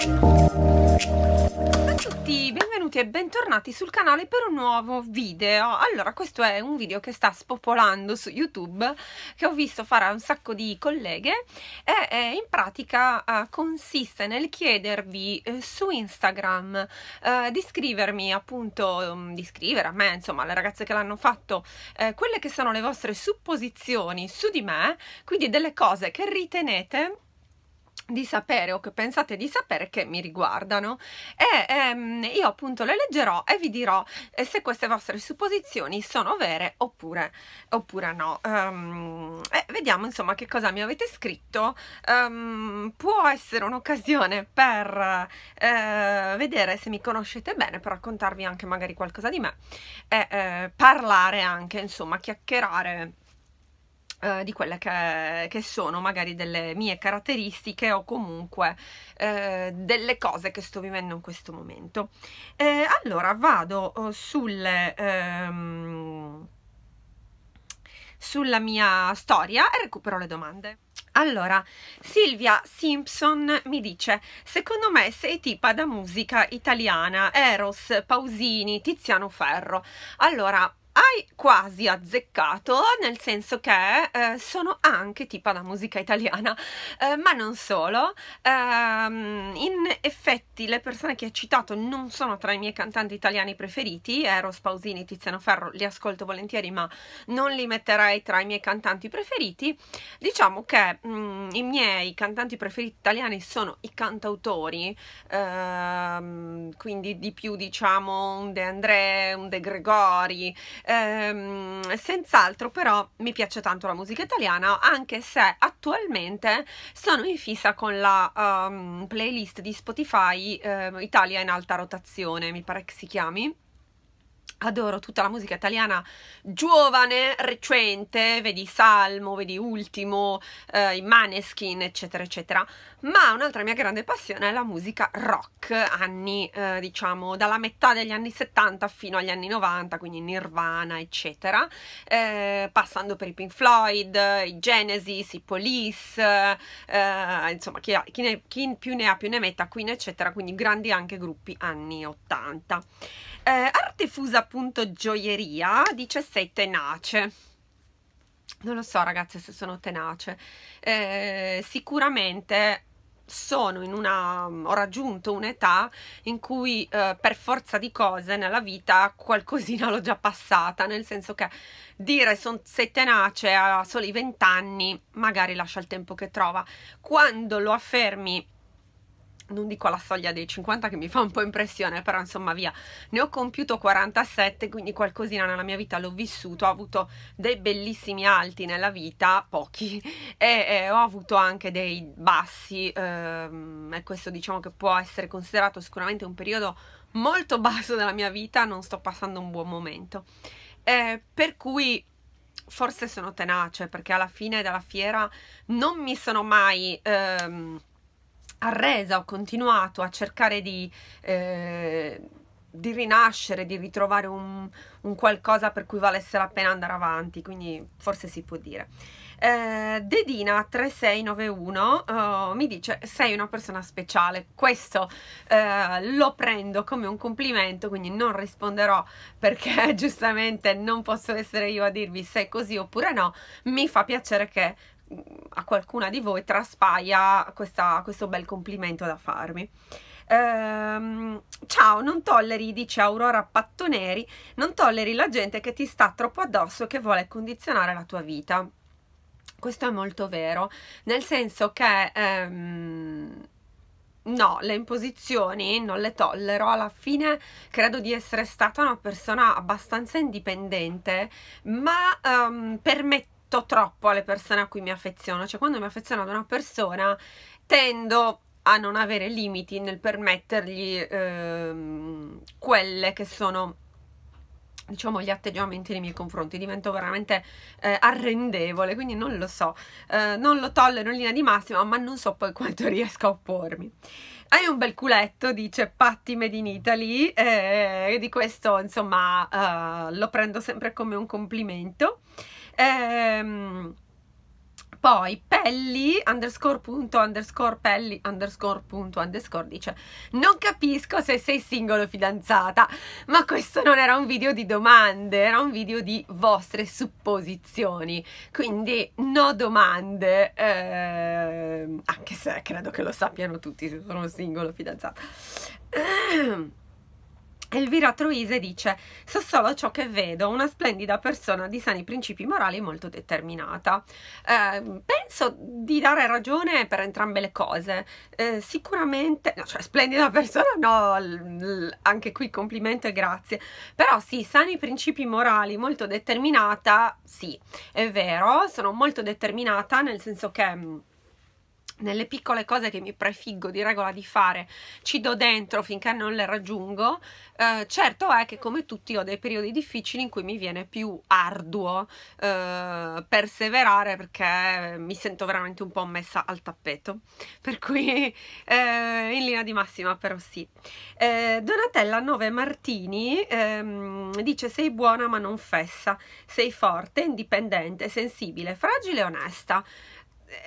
Ciao a tutti, benvenuti e bentornati sul canale per un nuovo video. Allora, questo è un video che sta spopolando su YouTube, che ho visto fare a un sacco di colleghe e eh, in pratica eh, consiste nel chiedervi eh, su Instagram eh, di scrivermi, appunto, mm, di scrivere a me, insomma, alle ragazze che l'hanno fatto, eh, quelle che sono le vostre supposizioni su di me, quindi delle cose che ritenete di sapere o che pensate di sapere che mi riguardano e ehm, io appunto le leggerò e vi dirò eh, se queste vostre supposizioni sono vere oppure, oppure no um, e vediamo insomma che cosa mi avete scritto um, può essere un'occasione per eh, vedere se mi conoscete bene per raccontarvi anche magari qualcosa di me e eh, parlare anche insomma chiacchierare eh, di quelle che, che, sono magari delle mie caratteristiche o comunque eh, delle cose che sto vivendo in questo momento. Eh, allora vado eh, sulle... Ehm, sulla mia storia e recupero le domande. Allora, Silvia Simpson mi dice: Secondo me sei tipa da musica italiana, Eros, Pausini, Tiziano Ferro. Allora, hai quasi azzeccato, nel senso che eh, sono anche tipo la musica italiana, eh, ma non solo. Ehm, in effetti le persone che hai citato non sono tra i miei cantanti italiani preferiti, eh, Eros Pausini, Tiziano Ferro, li ascolto volentieri, ma non li metterei tra i miei cantanti preferiti. Diciamo che mh, mm, i miei cantanti preferiti italiani sono i cantautori, ehm, quindi di più diciamo un De André, un De Gregori, ehm, senz'altro però mi piace tanto la musica italiana anche se attualmente sono in fissa con la um, playlist di Spotify eh, Italia in alta rotazione mi pare che si chiami Adoro tutta la musica italiana giovane, recente, vedi Salmo, vedi Ultimo, eh, i Maneskin, eccetera, eccetera. Ma un'altra mia grande passione è la musica rock, anni, eh, diciamo, dalla metà degli anni 70 fino agli anni 90, quindi Nirvana, eccetera. Eh, passando per i Pink Floyd, i Genesis, i Police, eh, insomma, chi, ha, chi, ne, chi più ne ha più ne metta, Queen, eccetera. Quindi grandi anche gruppi anni 80 eh, artefusa appunto gioieria 16 tenace non lo so ragazze se sono tenace eh, sicuramente sono in una ho raggiunto un'età in cui eh, per forza di cose nella vita qualcosina l'ho già passata nel senso che dire son, sei tenace a soli 20 anni magari lascia il tempo che trova quando lo affermi non dico la soglia dei 50 che mi fa un po' impressione, però insomma via, ne ho compiuto 47, quindi qualcosina nella mia vita l'ho vissuto, ho avuto dei bellissimi alti nella vita, pochi, e, e ho avuto anche dei bassi, ehm, e questo diciamo che può essere considerato sicuramente un periodo molto basso della mia vita, non sto passando un buon momento. Eh, per cui forse sono tenace perché alla fine della fiera non mi sono mai... Ehm, arresa, ho continuato a cercare di, eh, di rinascere, di ritrovare un, un, qualcosa per cui valesse la pena andare avanti, quindi forse si può dire. Eh, Dedina3691 oh, mi dice sei una persona speciale, questo eh, lo prendo come un complimento, quindi non risponderò perché giustamente non posso essere io a dirvi se è così oppure no, mi fa piacere che a qualcuna di voi traspaia questa, questo bel complimento da farmi. Ehm, ciao, non tolleri, dice Aurora Pattoneri, non tolleri la gente che ti sta troppo addosso e che vuole condizionare la tua vita. Questo è molto vero, nel senso che ehm, no, le imposizioni non le tollero. Alla fine credo di essere stata una persona abbastanza indipendente, ma um, ehm, permettendo affetto troppo alle persone a cui mi affeziono, cioè quando mi affeziono ad una persona tendo a non avere limiti nel permettergli ehm, quelle che sono diciamo gli atteggiamenti nei miei confronti divento veramente eh, arrendevole quindi non lo so eh, non lo tollero in linea di massima ma non so poi quanto riesco a oppormi hai un bel culetto dice Patti Made in Italy e eh, di questo insomma eh, lo prendo sempre come un complimento Ehm, poi pelli underscore punto underscore pelli underscore punto underscore dice non capisco se sei singolo o fidanzata ma questo non era un video di domande era un video di vostre supposizioni quindi no domande eh, anche se credo che lo sappiano tutti se sono singolo o fidanzata ehm, Elvira Truise dice: So solo ciò che vedo, una splendida persona di sani principi morali e molto determinata. Eh, penso di dare ragione per entrambe le cose. Eh, sicuramente, no, cioè, splendida persona, no, anche qui complimento e grazie. Però sì, sani principi morali molto determinata, sì, è vero, sono molto determinata nel senso che nelle piccole cose che mi prefiggo di regola di fare ci do dentro finché non le raggiungo eh, certo è che come tutti ho dei periodi difficili in cui mi viene più arduo eh, perseverare perché mi sento veramente un po' messa al tappeto per cui eh, in linea di massima però sì eh, Donatella 9 Martini ehm, dice sei buona ma non fessa sei forte, indipendente, sensibile, fragile e onesta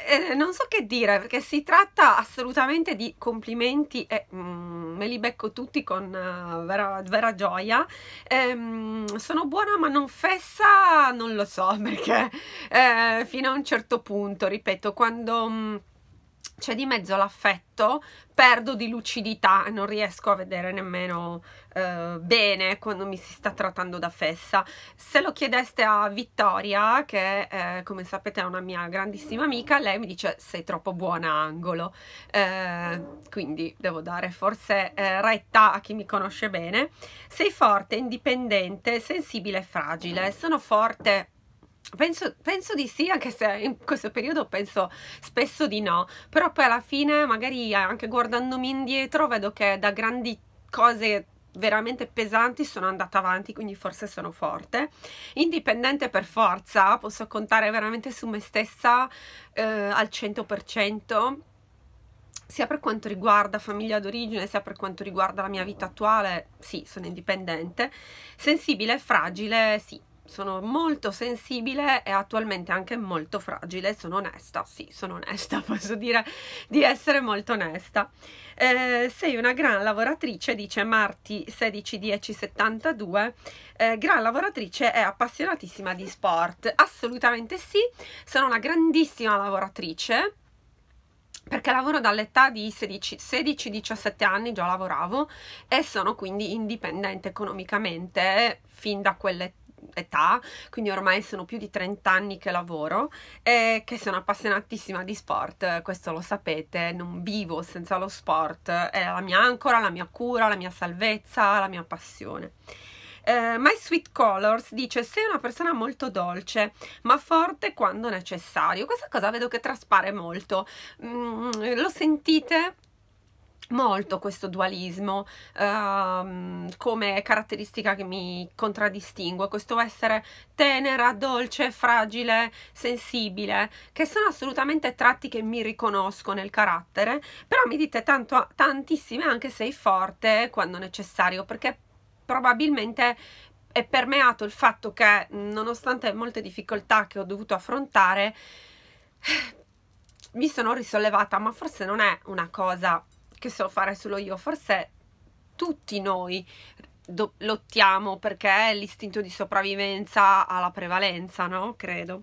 eh, non so che dire perché si tratta assolutamente di complimenti e mm, me li becco tutti con uh, vera, vera, gioia. Ehm, sono buona ma non fessa, non lo so perché eh, fino a un certo punto, ripeto, quando... Mm, c'è di mezzo l'affetto, perdo di lucidità, non riesco a vedere nemmeno eh, bene quando mi si sta trattando da fessa. Se lo chiedeste a Vittoria, che eh, come sapete è una mia grandissima amica, lei mi dice sei troppo buona angolo, eh, quindi devo dare forse eh, retta a chi mi conosce bene. Sei forte, indipendente, sensibile e fragile. Sono forte Penso, penso, di sì, anche se in questo periodo penso spesso di no, però poi alla fine magari eh, anche guardandomi indietro vedo che da grandi cose veramente pesanti sono andata avanti quindi forse sono forte indipendente per forza posso contare veramente su me stessa eh, al 100% sia per quanto riguarda famiglia d'origine, sia per quanto riguarda la mia vita attuale, sì, sono indipendente. Sensibile, fragile, sì, sono molto sensibile e attualmente anche molto fragile, sono onesta, sì, sono onesta, posso dire di essere molto onesta. Eh, sei una gran lavoratrice, dice Marti 161072, eh, gran lavoratrice e appassionatissima di sport, assolutamente sì, sono una grandissima lavoratrice, perché lavoro dall'età di 16-17 anni, già lavoravo e sono quindi indipendente economicamente fin da quell'età età, quindi ormai sono più di 30 anni che lavoro e che sono appassionatissima di sport, questo lo sapete, non vivo senza lo sport, è la mia ancora, la mia cura, la mia salvezza, la mia passione. Uh, My Sweet Colors dice sei una persona molto dolce ma forte quando necessario questa cosa vedo che traspare molto mm, lo sentite molto questo dualismo um, come caratteristica che mi contraddistingue, questo essere tenera, dolce, fragile, sensibile, che sono assolutamente tratti che mi riconosco nel carattere, però mi dite tanto, tantissime anche sei forte quando necessario, perché probabilmente è permeato il fatto che nonostante molte difficoltà che ho dovuto affrontare, mi sono risollevata, ma forse non è una cosa che so fare solo io, forse tutti noi do- lottiamo perché l'istinto di sopravvivenza ha la prevalenza, no? Credo.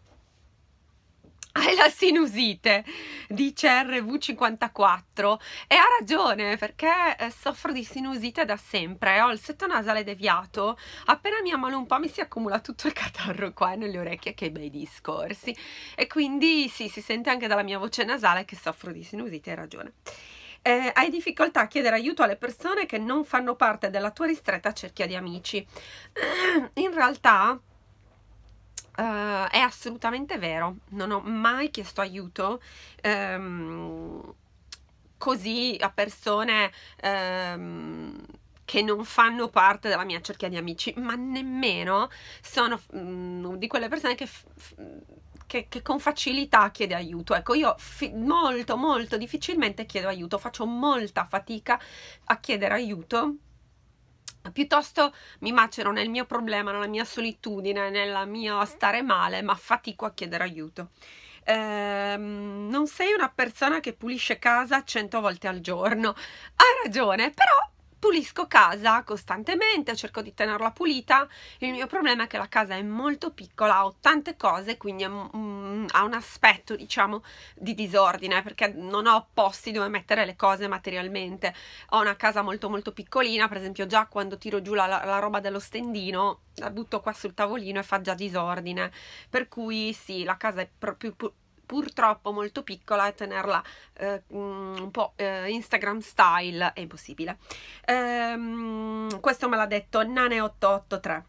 Hai la sinusite, dice RV54 e ha ragione perché eh, soffro di sinusite da sempre, ho il setto nasale deviato, appena mi ammalo un po' mi si accumula tutto il catarro qua nelle orecchie, che bei discorsi e quindi sì, si sente anche dalla mia voce nasale che soffro di sinusite, hai ragione eh, hai difficoltà a chiedere aiuto alle persone che non fanno parte della tua ristretta cerchia di amici. In realtà eh, è assolutamente vero, non ho mai chiesto aiuto. Ehm, così a persone ehm, che non fanno parte della mia cerchia di amici, ma nemmeno sono mh, mm, di quelle persone che che, che con facilità chiede aiuto. Ecco, io molto, molto difficilmente chiedo aiuto, faccio molta fatica a chiedere aiuto Piuttosto mi macero nel mio problema, nella mia solitudine, nella mia stare male, ma fatico a chiedere aiuto. Ehm, non sei una persona che pulisce casa cento volte al giorno. Ha ragione, però pulisco casa costantemente, cerco di tenerla pulita. Il mio problema è che la casa è molto piccola, ho tante cose, quindi ha un aspetto, diciamo, di disordine, perché non ho posti dove mettere le cose materialmente. Ho una casa molto molto piccolina, per esempio già quando tiro giù la, la roba dello stendino, la butto qua sul tavolino e fa già disordine. Per cui sì, la casa è proprio purtroppo molto piccola e tenerla eh, mm, un po' eh, Instagram style è impossibile. Ehm, questo me l'ha detto Nane883.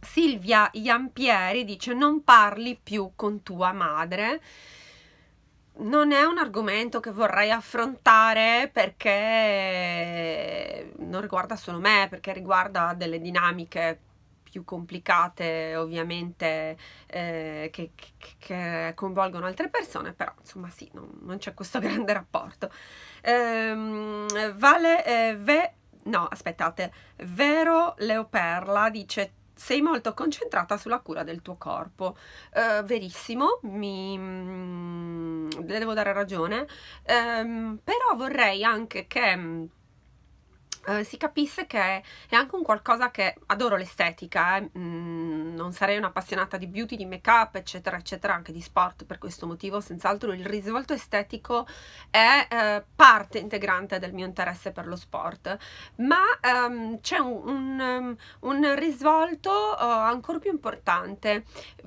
Silvia Iampieri dice non parli più con tua madre non è un argomento che vorrei affrontare perché non riguarda solo me, perché riguarda delle dinamiche più complicate ovviamente eh, che, che, coinvolgono altre persone, però insomma sì, non, non c'è questo grande rapporto. Ehm, vale, eh, ve, no aspettate, Vero Leoperla dice sei molto concentrata sulla cura del tuo corpo. Eh, verissimo, mi mh, mm, devo dare ragione, ehm, però vorrei anche che mm, eh, si capisse che è anche un qualcosa che adoro l'estetica, eh? mm, non sarei un'appassionata di beauty, di make up, eccetera, eccetera, anche di sport per questo motivo, senz'altro il risvolto estetico è eh, parte integrante del mio interesse per lo sport, ma um, c'è un, un, ehm, un, risvolto uh, ancora più importante,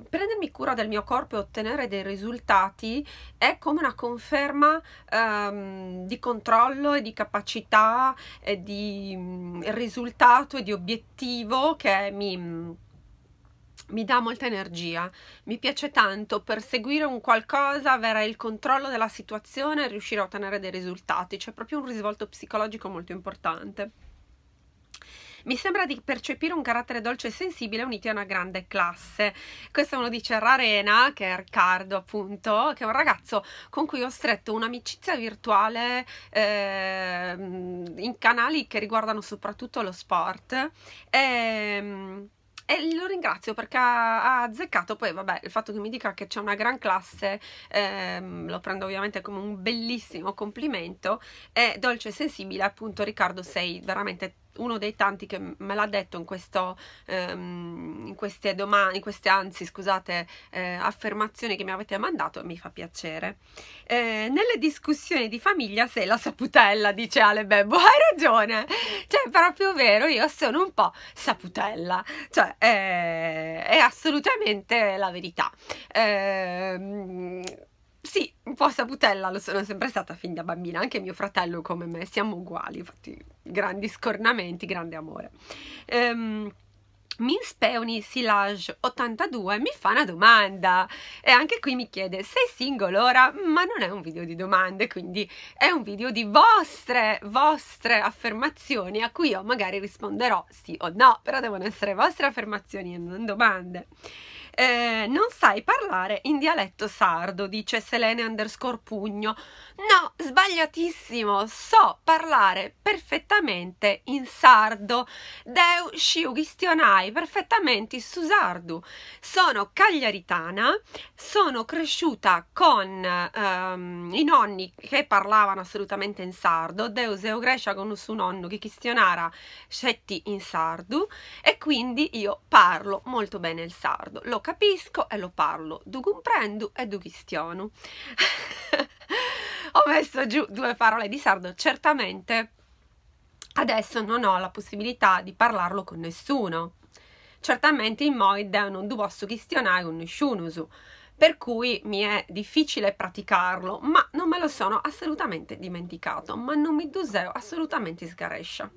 prendermi cura del mio corpo e ottenere dei risultati è come una conferma ehm, di controllo e di capacità e di mh, mm, risultato e di obiettivo che mi, mi dà molta energia, mi piace tanto perseguire un qualcosa, avere il controllo della situazione e riuscire a ottenere dei risultati, c'è proprio un risvolto psicologico molto importante. Mi sembra di percepire un carattere dolce e sensibile uniti a una grande classe. Questo è uno di a Rarena, che è Riccardo appunto, che è un ragazzo con cui ho stretto un'amicizia virtuale eh, in canali che riguardano soprattutto lo sport. E, ehm, e lo ringrazio perché ha, azzeccato poi vabbè il fatto che mi dica che c'è una gran classe ehm, lo prendo ovviamente come un bellissimo complimento e dolce e sensibile appunto Riccardo sei veramente uno dei tanti che me l'ha detto in, questo, ehm, in queste domande, in queste anzi scusate, eh, affermazioni che mi avete mandato, mi fa piacere. Eh, nelle discussioni di famiglia sei la saputella, dice Ale Bebbo, hai ragione, cioè è proprio vero, io sono un po' saputella, cioè eh, è assolutamente la verità. Eh, sì, un po' saputella lo sono sempre stata fin da bambina, anche mio fratello come me, siamo uguali, infatti grandi scornamenti, grande amore. Ehm, Peony Silage 82 mi fa una domanda e anche qui mi chiede sei single ora? Ma non è un video di domande, quindi è un video di vostre, vostre affermazioni a cui io magari risponderò sì o no, però devono essere vostre affermazioni e non domande. Eh, non sai parlare in dialetto sardo, dice Selene underscore pugno. No, sbagliatissimo, so parlare perfettamente in sardo. Deu sciughistionai perfettamente su sardo. Sono cagliaritana, sono cresciuta con ehm, i nonni che parlavano assolutamente in sardo, Deu eu Grecia con un suo nonno che chistionara scetti in sardo e quindi io parlo molto bene il sardo, lo capisco e lo parlo, Du comprendo e du cristiano. Ho messo giù due parole di sardo, certamente adesso non ho la possibilità di parlarlo con nessuno. Certamente in Moide non posso chistionare con nessuno, per cui mi è difficile praticarlo, ma non me lo sono assolutamente dimenticato, ma non mi duseo assolutamente sgarescia.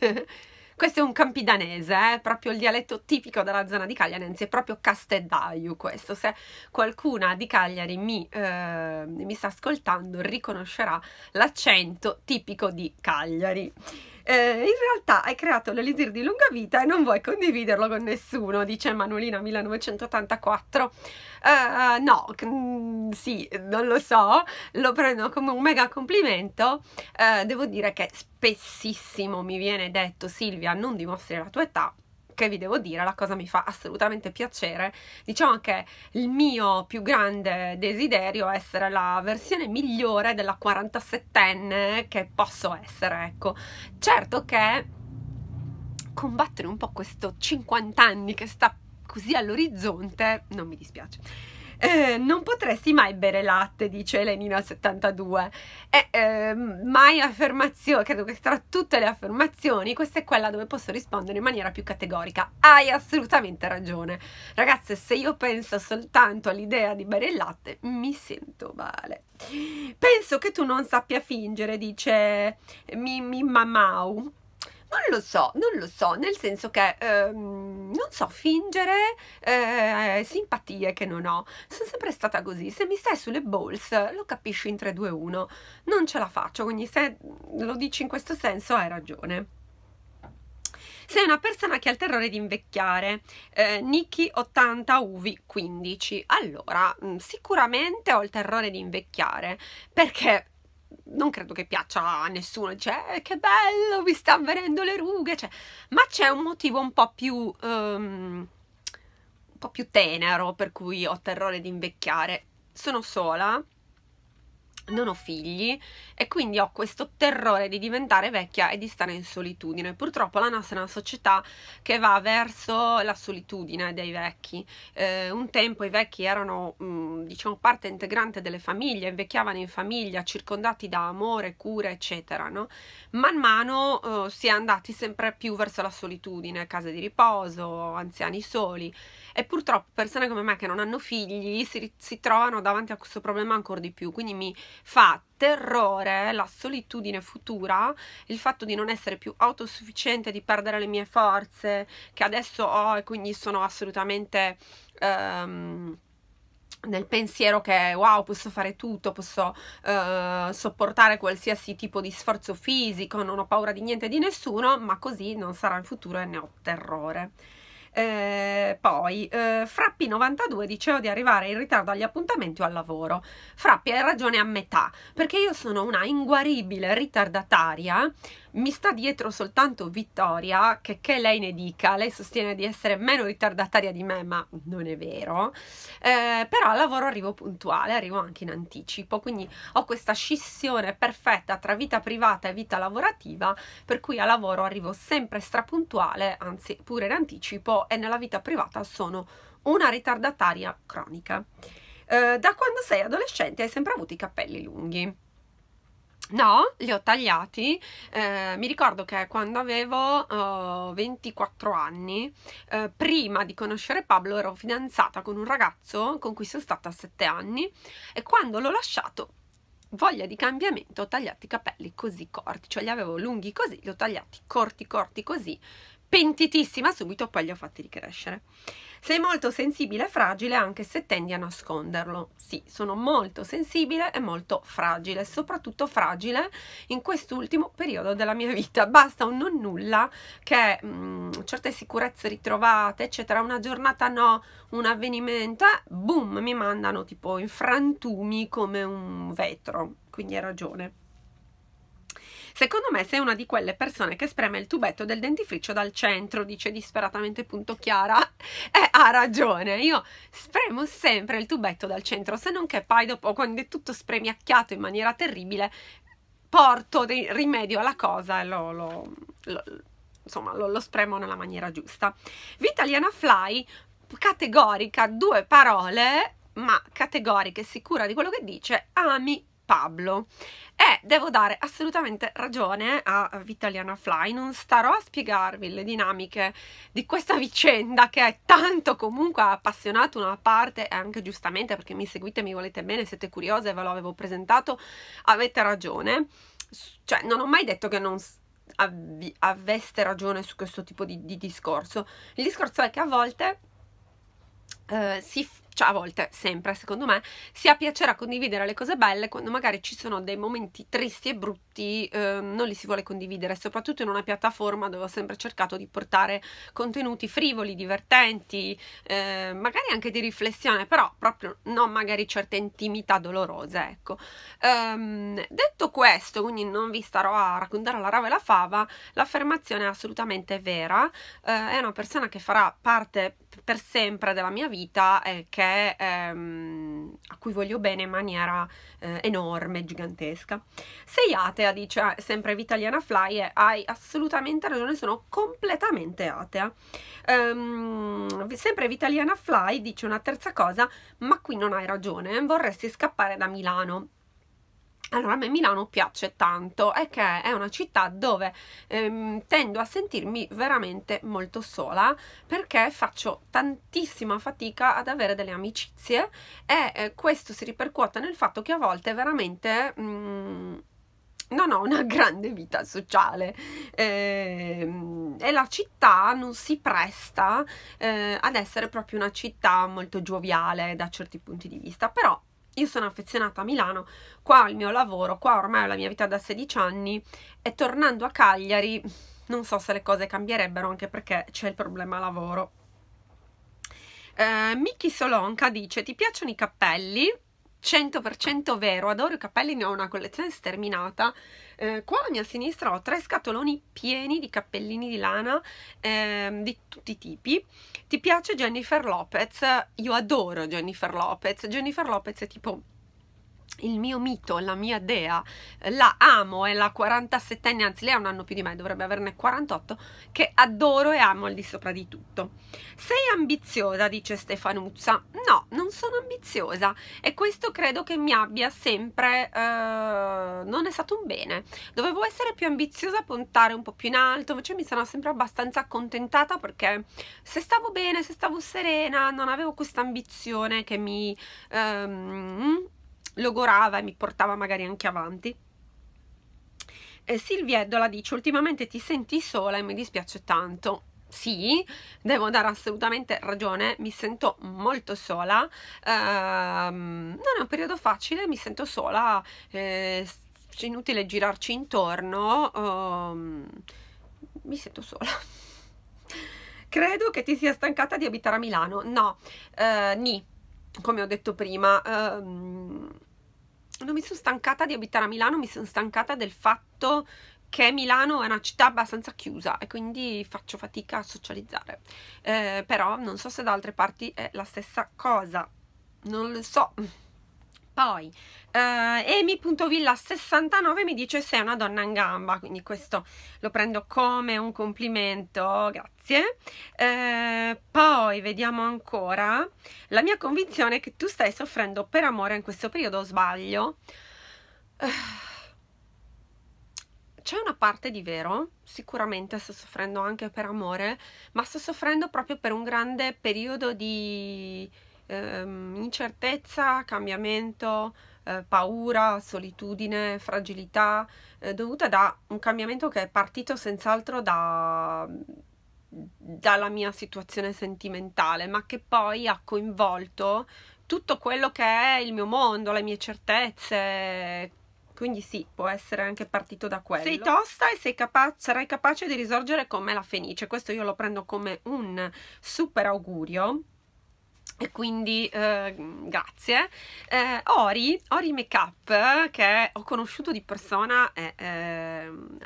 Questo è un campidanese, eh? proprio il dialetto tipico della zona di Cagliari, anzi è proprio Casteddaiu questo. Se qualcuna di Cagliari mi, eh, mi sta ascoltando riconoscerà l'accento tipico di Cagliari eh, in realtà hai creato l'elisir di lunga vita e non vuoi condividerlo con nessuno, dice Manolina 1984. Uh, eh, no, mm, sì, non lo so, lo prendo come un mega complimento, uh, devo dire che spessissimo mi viene detto Silvia non dimostri la tua età, che vi devo dire, la cosa mi fa assolutamente piacere. Diciamo che il mio più grande desiderio è essere la versione migliore della 47enne che posso essere, ecco. Certo che combattere un po' questo 50 anni che sta così all'orizzonte non mi dispiace eh, non potresti mai bere latte, dice Lenina 72. E eh, mai affermazione, credo che tra tutte le affermazioni questa è quella dove posso rispondere in maniera più categorica. Hai assolutamente ragione. Ragazze, se io penso soltanto all'idea di bere il latte, mi sento male. Penso che tu non sappia fingere, dice Mimmi Mamau non lo so, non lo so, nel senso che ehm, non so fingere eh, simpatie che non ho. Sono sempre stata così. Se mi stai sulle balls, lo capisci in 3-2-1. Non ce la faccio, quindi se lo dici in questo senso hai ragione. Sei una persona che ha il terrore di invecchiare. Eh, Nikki 80 UV 15. Allora, mm, sicuramente ho il terrore di invecchiare perché non credo che piaccia a nessuno, dice eh, che bello, mi sta avvenendo le rughe, cioè, ma c'è un motivo un po' più... Um, un po' più tenero per cui ho terrore di invecchiare. Sono sola, non ho figli e quindi ho questo terrore di diventare vecchia e di stare in solitudine. Purtroppo la nostra è una società che va verso la solitudine dei vecchi. Eh, un tempo i vecchi erano mh, mm, diciamo parte integrante delle famiglie, invecchiavano in famiglia, circondati da amore, cure, eccetera. No? Man mano eh, si è andati sempre più verso la solitudine, case di riposo, anziani soli e purtroppo persone come me che non hanno figli si, si trovano davanti a questo problema ancora di più, quindi mi fa terrore la solitudine futura, il fatto di non essere più autosufficiente, di perdere le mie forze che adesso ho e quindi sono assolutamente... Um, nel pensiero che wow posso fare tutto, posso eh, sopportare qualsiasi tipo di sforzo fisico, non ho paura di niente e di nessuno, ma così non sarà il futuro e ne ho terrore. Eh, poi, eh, Frappi 92 dicevo di arrivare in ritardo agli appuntamenti o al lavoro. Frappi hai ragione a metà, perché io sono una inguaribile ritardataria mi sta dietro soltanto Vittoria, che che lei ne dica, lei sostiene di essere meno ritardataria di me, ma non è vero, eh, però al lavoro arrivo puntuale, arrivo anche in anticipo, quindi ho questa scissione perfetta tra vita privata e vita lavorativa, per cui al lavoro arrivo sempre strapuntuale, anzi pure in anticipo, e nella vita privata sono una ritardataria cronica. Eh, da quando sei adolescente hai sempre avuto i capelli lunghi No, li ho tagliati. Eh, mi ricordo che quando avevo oh, 24 anni, eh, prima di conoscere Pablo, ero fidanzata con un ragazzo con cui sono stata 7 anni e quando l'ho lasciato, voglia di cambiamento, ho tagliato i capelli così corti, cioè li avevo lunghi così, li ho tagliati corti corti così, pentitissima subito, poi li ho fatti ricrescere. Sei molto sensibile e fragile anche se tendi a nasconderlo. Sì, sono molto sensibile e molto fragile, soprattutto fragile in quest'ultimo periodo della mia vita. Basta un non nulla che mh, mm, certe sicurezze ritrovate, eccetera, una giornata no, un avvenimento, eh, boom, mi mandano tipo in frantumi come un vetro. Quindi hai ragione. Secondo me sei una di quelle persone che spreme il tubetto del dentifricio dal centro, dice disperatamente punto Chiara. Eh, ha ragione, io spremo sempre il tubetto dal centro, se non che poi dopo quando è tutto spremiacchiato in maniera terribile porto rimedio alla cosa e lo, lo, lo insomma lo, lo spremo nella maniera giusta. Vitaliana Fly categorica, due parole ma categorica e sicura di quello che dice, ami Pablo. E devo dare assolutamente ragione a Vitaliana Fly, non starò a spiegarvi le dinamiche di questa vicenda che è tanto comunque ha appassionato una parte e anche giustamente perché mi seguite, mi volete bene, siete curiose, ve lo avevo presentato, avete ragione. Cioè, non ho mai detto che non av aveste ragione su questo tipo di, di discorso. Il discorso è che a volte Uh, si, cioè a volte, sempre secondo me, si ha piacere a condividere le cose belle quando magari ci sono dei momenti tristi e brutti, ehm, non li si vuole condividere, soprattutto in una piattaforma dove ho sempre cercato di portare contenuti frivoli, divertenti, eh, magari anche di riflessione, però proprio non magari certe intimità dolorose, ecco. Ehm, detto questo, quindi non vi starò a raccontare la rava e la fava, l'affermazione è assolutamente vera, eh, è una persona che farà parte per sempre della mia vita e che che, ehm, a cui voglio bene in maniera eh, enorme, gigantesca. Sei atea, dice ah, sempre Vitaliana Fly, e hai assolutamente ragione, sono completamente atea. Um, sempre Vitaliana Fly dice una terza cosa, ma qui non hai ragione, vorresti scappare da Milano. Allora, a me Milano piace tanto, è che è una città dove ehm, tendo a sentirmi veramente molto sola perché faccio tantissima fatica ad avere delle amicizie e eh, questo si ripercuote nel fatto che a volte veramente mh, mm, non ho una grande vita sociale eh, e la città non si presta eh, ad essere proprio una città molto gioviale da certi punti di vista, però io sono affezionata a Milano, qua ho il mio lavoro, qua ormai ho la mia vita da 16 anni e tornando a Cagliari non so se le cose cambierebbero anche perché c'è il problema lavoro. Eh, Miki Solonca dice ti piacciono i cappelli? 100% vero, adoro i capelli, ne ho una collezione sterminata. Eh, qua a mia sinistra ho tre scatoloni pieni di cappellini di lana eh, di tutti i tipi. Ti piace Jennifer Lopez? Io adoro Jennifer Lopez. Jennifer Lopez è tipo il mio mito, la mia dea, la amo, è la 47enne, anzi lei ha un anno più di me, dovrebbe averne 48, che adoro e amo al di sopra di tutto. Sei ambiziosa, dice Stefanuzza. No, non sono ambiziosa e questo credo che mi abbia sempre... Eh, non è stato un bene. Dovevo essere più ambiziosa, puntare un po' più in alto, invece mi sono sempre abbastanza accontentata perché se stavo bene, se stavo serena, non avevo questa ambizione che mi... Ehm, logorava e mi portava magari anche avanti. E Silvia Edola dice ultimamente ti senti sola e mi dispiace tanto sì, devo dare assolutamente ragione, mi sento molto sola, ehm, non è un periodo facile, mi sento sola, eh, è inutile girarci intorno, ehm, mi sento sola. Credo che ti sia stancata di abitare a Milano, no, eh, ni, come ho detto prima, ehm, non mi sono stancata di abitare a Milano, mi sono stancata del fatto che Milano è una città abbastanza chiusa e quindi faccio fatica a socializzare. Eh, però non so se da altre parti è la stessa cosa, non lo so. Poi uh, eh, Emi.villa69 mi dice sei una donna in gamba, quindi questo lo prendo come un complimento, grazie. Uh, poi vediamo ancora, la mia convinzione è che tu stai soffrendo per amore in questo periodo, sbaglio. Uh, c'è una parte di vero, sicuramente sto soffrendo anche per amore, ma sto soffrendo proprio per un grande periodo di ehm, incertezza, cambiamento, eh, paura, solitudine, fragilità, eh, dovuta da un cambiamento che è partito senz'altro da, dalla mia situazione sentimentale, ma che poi ha coinvolto tutto quello che è il mio mondo, le mie certezze, quindi sì, può essere anche partito da quello. Sei tosta e sei capace, sarai capace di risorgere come la fenice, questo io lo prendo come un super augurio e quindi eh, grazie. Eh, Ori, Ori Makeup, che ho conosciuto di persona, è, è... Ehm,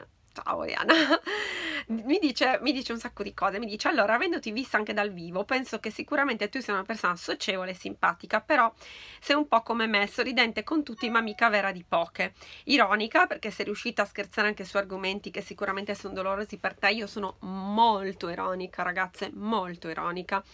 ciao Oriana, mi dice, mi dice, un sacco di cose, mi dice allora avendoti vista anche dal vivo penso che sicuramente tu sia una persona socievole e simpatica, però sei un po' come me, sorridente con tutti ma mica vera di poche, ironica perché sei riuscita a scherzare anche su argomenti che sicuramente sono dolorosi per te, io sono molto ironica ragazze, molto ironica,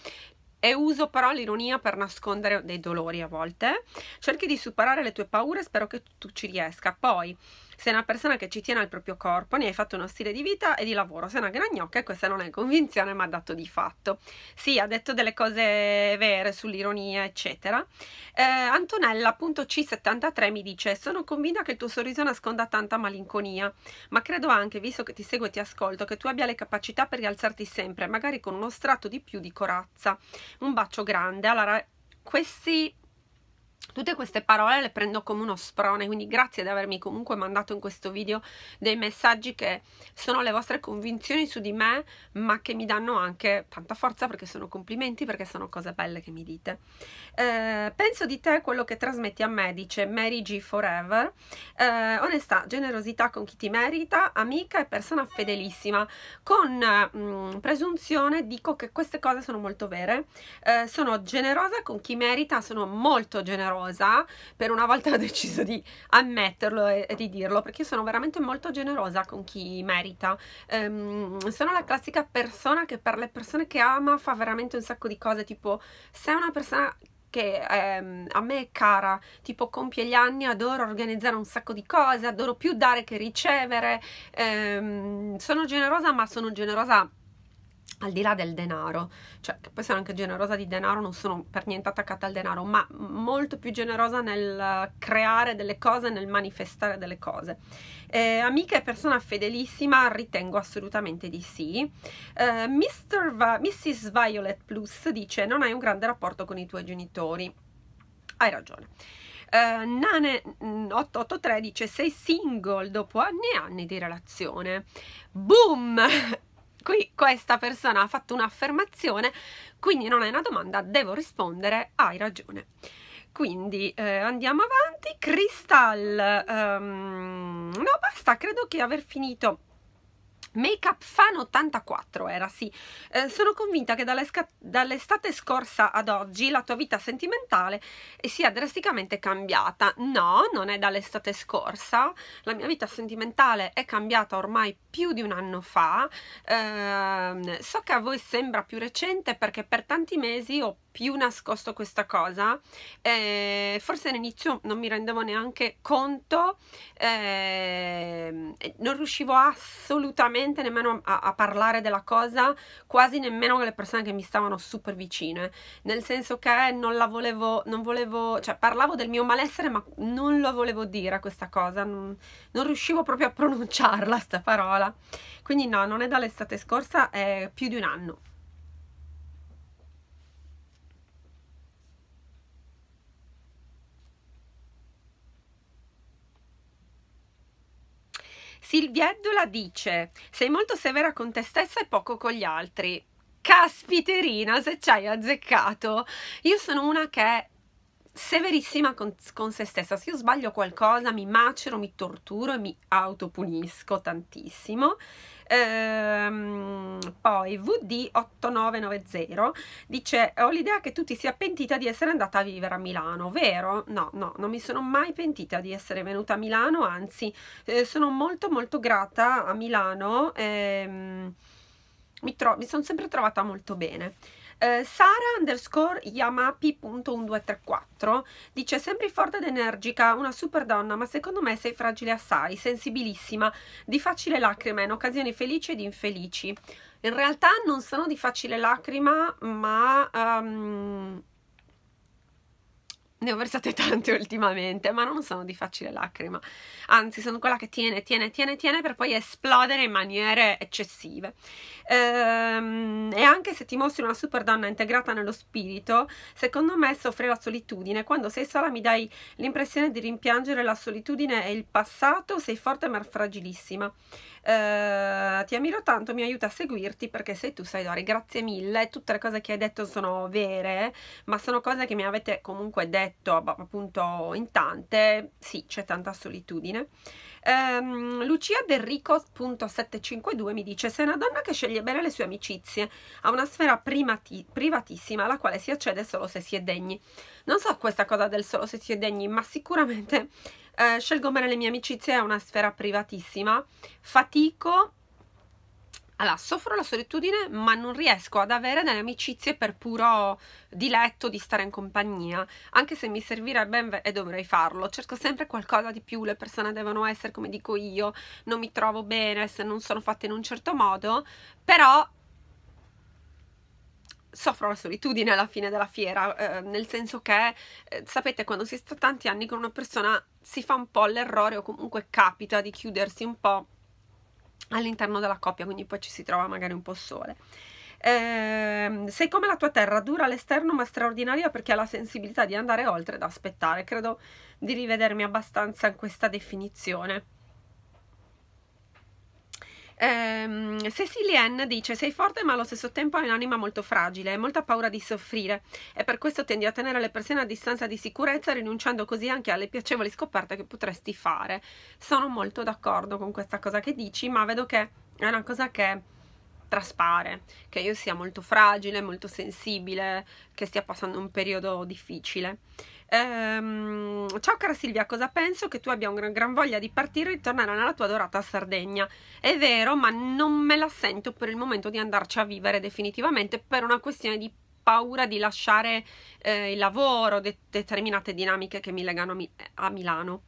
e uso però l'ironia per nascondere dei dolori a volte. Cerchi di superare le tue paure, spero che tu ci riesca. Poi sei una persona che ci tiene al proprio corpo, ne hai fatto uno stile di vita e di lavoro, sei una gran gnocca e questa non è convinzione ma dato di fatto. Sì, ha detto delle cose vere sull'ironia, eccetera. Eh, c 73 mi dice: Sono convinta che il tuo sorriso nasconda tanta malinconia, ma credo anche, visto che ti seguo e ti ascolto, che tu abbia le capacità per rialzarti sempre, magari con uno strato di più di corazza. Un bacio grande. Allora, questi Tutte queste parole le prendo come uno sprone, quindi grazie di avermi comunque mandato in questo video dei messaggi che sono le vostre convinzioni su di me, ma che mi danno anche tanta forza perché sono complimenti, perché sono cose belle che mi dite. Eh, penso di te quello che trasmetti a me, dice Mary G Forever. Eh, onestà, generosità con chi ti merita, amica e persona fedelissima. Con mh, mm, presunzione dico che queste cose sono molto vere. Eh, sono generosa con chi merita, sono molto generosa generosa, per una volta ho deciso di ammetterlo e, e di dirlo, perché sono veramente molto generosa con chi merita. Um, sono la classica persona che per le persone che ama fa veramente un sacco di cose, tipo sei una persona che ehm, a me è cara, tipo compie gli anni, adoro organizzare un sacco di cose, adoro più dare che ricevere, ehm, sono generosa ma sono generosa al di là del denaro, cioè che poi sono anche generosa di denaro, non sono per niente attaccata al denaro, ma molto più generosa nel creare delle cose, nel manifestare delle cose. Eh, amica e persona fedelissima, ritengo assolutamente di sì. Eh, Va- Mrs. Violet Plus dice: Non hai un grande rapporto con i tuoi genitori. Hai ragione. Uh, eh, Nane883 mm, dice sei single dopo anni e anni di relazione. Boom! qui questa persona ha fatto un'affermazione, quindi non è una domanda, devo rispondere, hai ragione. Quindi eh, andiamo avanti, Crystal, um, no basta, credo che aver finito Make Up Fan 84 era, sì. Eh, sono convinta che dall'estate scorsa ad oggi la tua vita sentimentale eh, sia drasticamente cambiata. No, non è dall'estate scorsa. La mia vita sentimentale è cambiata ormai più di un anno fa. Eh, so che a voi sembra più recente perché per tanti mesi ho più nascosto questa cosa. Eh, forse all'inizio non mi rendevo neanche conto, ehm, non riuscivo assolutamente veramente nemmeno a, a, parlare della cosa, quasi nemmeno con le persone che mi stavano super vicine, nel senso che non la volevo, non volevo, cioè parlavo del mio malessere ma non lo volevo dire questa cosa, non, non riuscivo proprio a pronunciarla sta parola, quindi no, non è dall'estate scorsa, è più di un anno. Silvia dice: Sei molto severa con te stessa e poco con gli altri. Caspiterina, se ci hai azzeccato. Io sono una che è severissima con, con, se stessa. Se io sbaglio qualcosa mi macero, mi torturo e mi autopunisco tantissimo. Ehm, poi VD8990 dice ho l'idea che tu ti sia pentita di essere andata a vivere a Milano, vero? No, no, non mi sono mai pentita di essere venuta a Milano, anzi eh, sono molto molto grata a Milano, ehm, mi, mi sono sempre trovata molto bene. Eh, Sara underscore yamapi.1234 dice sembri forte ed energica, una super donna, ma secondo me sei fragile assai, sensibilissima, di facile lacrima in occasioni felici ed infelici. In realtà non sono di facile lacrima, ma um, ne ho versate tante ultimamente, ma non sono di facile lacrima. Anzi, sono quella che tiene, tiene, tiene, tiene per poi esplodere in maniere eccessive. Ehm, e anche se ti mostri una super donna integrata nello spirito, secondo me soffre la solitudine. Quando sei sola mi dai l'impressione di rimpiangere la solitudine e il passato, sei forte ma fragilissima. Ehm, ti ammiro tanto, mi aiuta a seguirti perché sei tu, Saidori. Grazie mille, tutte le cose che hai detto sono vere, ma sono cose che mi avete comunque detto detto appunto in tante, sì, c'è tanta solitudine. Um, Lucia Del Rico.752 mi dice: Se una donna che sceglie bene le sue amicizie, ha una sfera primati- privatissima alla quale si accede solo se si è degni. Non so questa cosa del solo se si è degni, ma sicuramente eh, scelgo bene le mie amicizie, è una sfera privatissima. Fatico allora, soffro la solitudine, ma non riesco ad avere delle amicizie per puro diletto di stare in compagnia, anche se mi servirebbe e dovrei farlo. Cerco sempre qualcosa di più, le persone devono essere come dico io, non mi trovo bene se non sono fatte in un certo modo, però soffro la solitudine alla fine della fiera, eh, nel senso che eh, sapete quando si sta tanti anni con una persona si fa un po' l'errore o comunque capita di chiudersi un po' all'interno della coppia, quindi poi ci si trova magari un po' sole. Eh, sei come la tua terra, dura all'esterno ma straordinaria perché ha la sensibilità di andare oltre ed aspettare. Credo di rivedermi abbastanza in questa definizione ehm, Cecilie dice sei forte ma allo stesso tempo hai un'anima molto fragile hai molta paura di soffrire e per questo tendi a tenere le persone a distanza di sicurezza rinunciando così anche alle piacevoli scoperte che potresti fare. Sono molto d'accordo con questa cosa che dici ma vedo che è una cosa che traspare, che io sia molto fragile, molto sensibile, che stia passando un periodo difficile. Ehm, ciao cara Silvia, cosa penso? Che tu abbia una gran voglia di partire e tornare nella tua adorata Sardegna. È vero, ma non me la sento per il momento di andarci a vivere definitivamente per una questione di paura di lasciare eh, il lavoro, de determinate dinamiche che mi legano a, mi a Milano.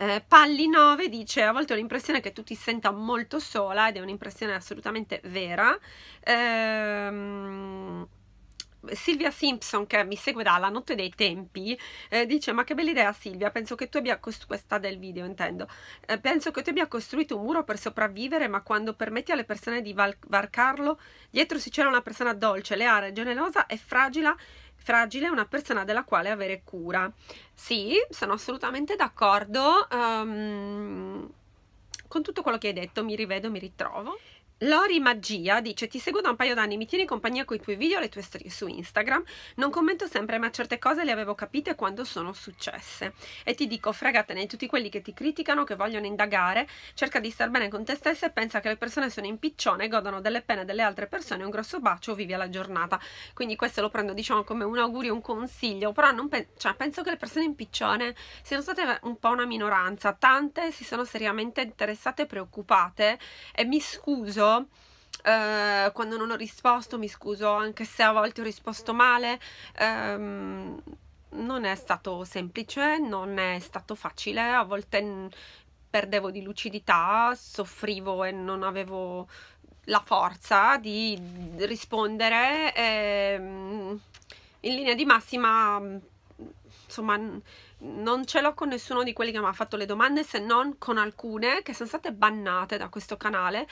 Eh, Palli 9 dice a volte ho l'impressione che tu ti senta molto sola ed è un'impressione assolutamente vera. Ehm, Silvia Simpson che mi segue la notte dei tempi eh, dice ma che bella idea Silvia penso che tu abbia costruito questa del video intendo eh, penso che tu abbia costruito un muro per sopravvivere ma quando permetti alle persone di val- varcarlo dietro si c'era una persona dolce leale generosa e fragile fragile una persona della quale avere cura sì sono assolutamente d'accordo um, con tutto quello che hai detto mi rivedo mi ritrovo Lori Magia dice ti seguo da un paio d'anni, mi tieni compagnia con i tuoi video e le tue storie su Instagram, non commento sempre ma certe cose le avevo capite quando sono successe e ti dico fregatene di tutti quelli che ti criticano, che vogliono indagare, cerca di star bene con te stessa e pensa che le persone sono in piccione, godono delle pene delle altre persone, un grosso bacio, vivi alla giornata, quindi questo lo prendo diciamo come un augurio, un consiglio, però pe cioè, penso che le persone in piccione siano state un po' una minoranza, tante si sono seriamente interessate e preoccupate e mi scuso eh, quando non ho risposto mi scuso anche se a volte ho risposto male. Ehm, non è stato semplice, non è stato facile, a volte perdevo di lucidità, soffrivo e non avevo la forza di rispondere. E, ehm, in linea di massima, insomma, non ce l'ho con nessuno di quelli che mi ha fatto le domande, se non con alcune che sono state bannate da questo canale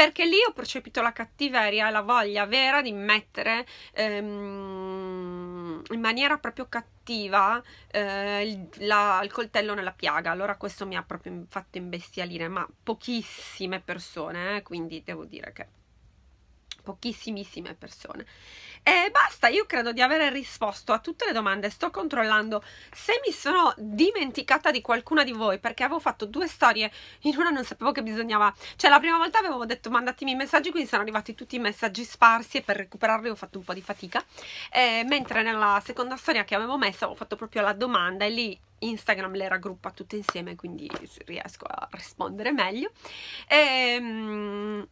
perché lì ho percepito la cattiveria e la voglia vera di mettere ehm, in maniera proprio cattiva eh, il, la, il, coltello nella piaga. Allora questo mi ha proprio fatto imbestialire, ma pochissime persone, eh, quindi devo dire che pochissime persone. E basta, io credo di aver risposto a tutte le domande, sto controllando se mi sono dimenticata di qualcuna di voi perché avevo fatto due storie, in una non sapevo che bisognava, cioè la prima volta avevo detto mandatemi i messaggi, quindi sono arrivati tutti i messaggi sparsi e per recuperarli ho fatto un po' di fatica, e mentre nella seconda storia che avevo messa avevo fatto proprio la domanda e lì Instagram le raggruppa tutte insieme, quindi riesco a rispondere meglio. E, ehm,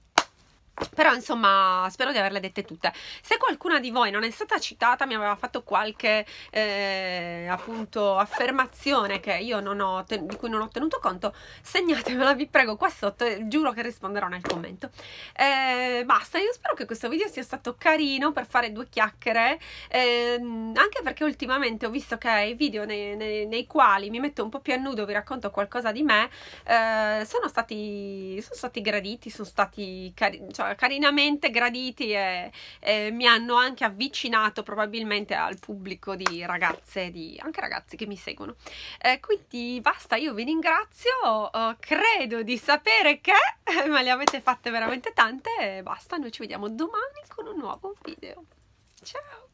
però insomma spero di averle dette tutte se qualcuna di voi non è stata citata mi aveva fatto qualche eh, appunto affermazione ten- di cui non ho tenuto conto segnatemela vi prego qua sotto e giuro che risponderò nel commento eh, basta io spero che questo video sia stato carino per fare due chiacchiere ehm, anche perché ultimamente ho visto che i video nei, nei, nei, quali mi metto un po' più a nudo vi racconto qualcosa di me eh, sono, stati, sono stati graditi sono stati carini cioè carinamente graditi e, e, mi hanno anche avvicinato probabilmente al pubblico di ragazze, di, anche ragazzi che mi seguono. Eh, quindi basta, io vi ringrazio, eh, credo di sapere che, ma le avete fatte veramente tante e basta, noi ci vediamo domani con un nuovo video. Ciao!